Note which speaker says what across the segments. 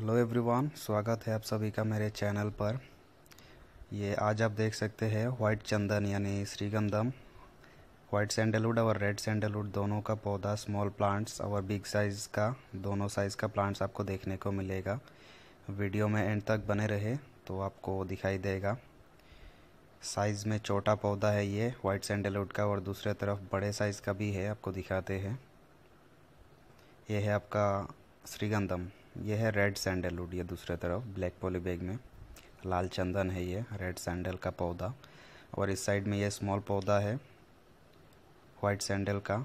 Speaker 1: hello everyone स्वागत है आप सभी का मेरे चैनल पर ये आज आप देख सकते हैं वाइट चंदन यानी श्रीगंधम वाइट सैंडलवुड और रेड सैंडलवुड दोनों का पौधा स्मॉल प्लांट्स और बिग साइज़ का दोनों साइज़ का प्लांट्स आपको देखने को मिलेगा वीडियो में एंड तक बने रहे तो आपको दिखाई देगा साइज़ में छोटा पौधा है ये वाइट सैंडलवुड का और दूसरे तरफ बड़े साइज़ का भी है आपको दिखाते हैं ये है आपका श्रीगंधम यह है रेड सैंडलवुड ये दूसरे तरफ ब्लैक पॉली बैग में लाल चंदन है ये रेड सैंडल का पौधा और इस साइड में ये स्मॉल पौधा है वाइट सैंडल का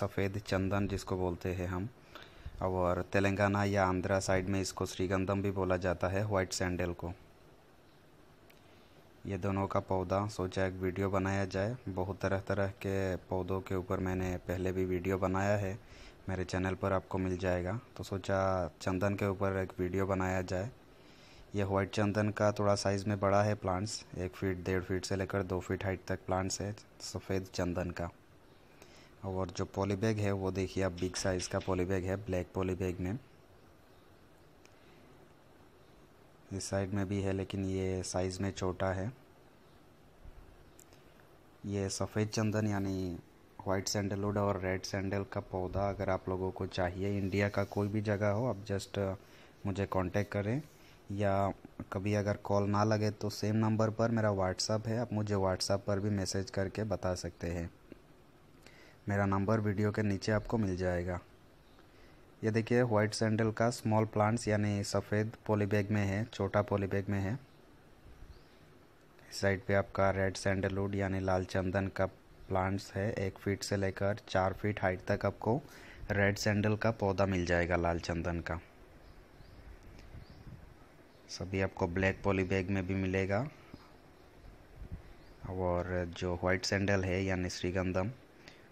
Speaker 1: सफ़ेद चंदन जिसको बोलते हैं हम और तेलंगाना या आंध्रा साइड में इसको श्रीगंधम भी बोला जाता है वाइट सैंडल को ये दोनों का पौधा सोचा एक वीडियो बनाया जाए बहुत तरह तरह के पौधों के ऊपर मैंने पहले भी वीडियो बनाया है मेरे चैनल पर आपको मिल जाएगा तो सोचा चंदन के ऊपर एक वीडियो बनाया जाए ये व्हाइट चंदन का थोड़ा साइज़ में बड़ा है प्लांट्स एक फीट डेढ़ फीट से लेकर दो फीट हाइट तक प्लांट्स है सफ़ेद चंदन का और जो पॉलीबैग है वो देखिए आप बिग साइज़ का पॉलीबैग है ब्लैक पॉलीबैग में इस साइड में भी है लेकिन ये साइज़ में छोटा है ये सफ़ेद चंदन यानी वाइट सैंडलवुड और रेड सैंडल का पौधा अगर आप लोगों को चाहिए इंडिया का कोई भी जगह हो आप जस्ट uh, मुझे कांटेक्ट करें या कभी अगर कॉल ना लगे तो सेम नंबर पर मेरा व्हाट्सअप है आप मुझे व्हाट्सअप पर भी मैसेज करके बता सकते हैं मेरा नंबर वीडियो के नीचे आपको मिल जाएगा ये देखिए वाइट सैंडल का स्मॉल प्लांट्स यानी सफ़ेद पॉलीबैग में है छोटा पॉलीबैग में है साइड पे आपका रेड सैंडलवुड यानी लाल चंदन का प्लांट्स है एक फीट से लेकर चार फीट हाइट तक आपको रेड सैंडल का पौधा मिल जाएगा लाल चंदन का सभी आपको ब्लैक पॉली बैग में भी मिलेगा और जो व्हाइट सैंडल है यानी श्रीगंधम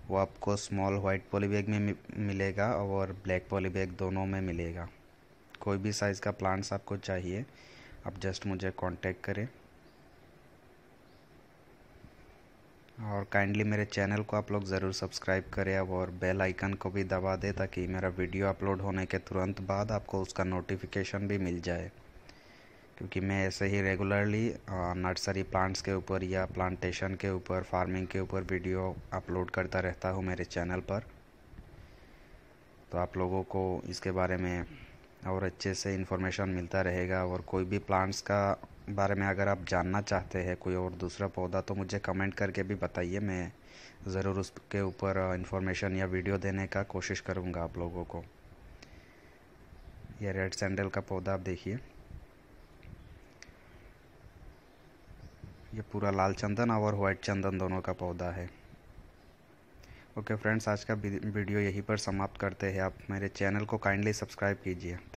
Speaker 1: वो आपको स्मॉल वाइट पॉली बैग में मिलेगा और ब्लैक पॉली बैग दोनों में मिलेगा कोई भी साइज़ का प्लांट्स आपको चाहिए आप जस्ट मुझे कांटेक्ट करें और काइंडली मेरे चैनल को आप लोग ज़रूर सब्सक्राइब करें अब और बेल आइकन को भी दबा दें ताकि मेरा वीडियो अपलोड होने के तुरंत बाद आपको उसका नोटिफिकेशन भी मिल जाए क्योंकि मैं ऐसे ही रेगुलरली नर्सरी प्लांट्स के ऊपर या प्लांटेशन के ऊपर फार्मिंग के ऊपर वीडियो अपलोड करता रहता हूँ मेरे चैनल पर तो आप लोगों को इसके बारे में और अच्छे से इन्फॉर्मेशन मिलता रहेगा और कोई भी प्लांट्स का बारे में अगर आप जानना चाहते हैं कोई और दूसरा पौधा तो मुझे कमेंट करके भी बताइए मैं ज़रूर उसके ऊपर इंफॉर्मेशन या वीडियो देने का कोशिश करूँगा आप लोगों को यह रेड सैंडल का पौधा आप देखिए ये पूरा लाल चंदन और वाइट चंदन दोनों का पौधा है ओके फ्रेंड्स आज का वीडियो यहीं पर समाप्त करते हैं आप मेरे चैनल को काइंडली सब्सक्राइब कीजिए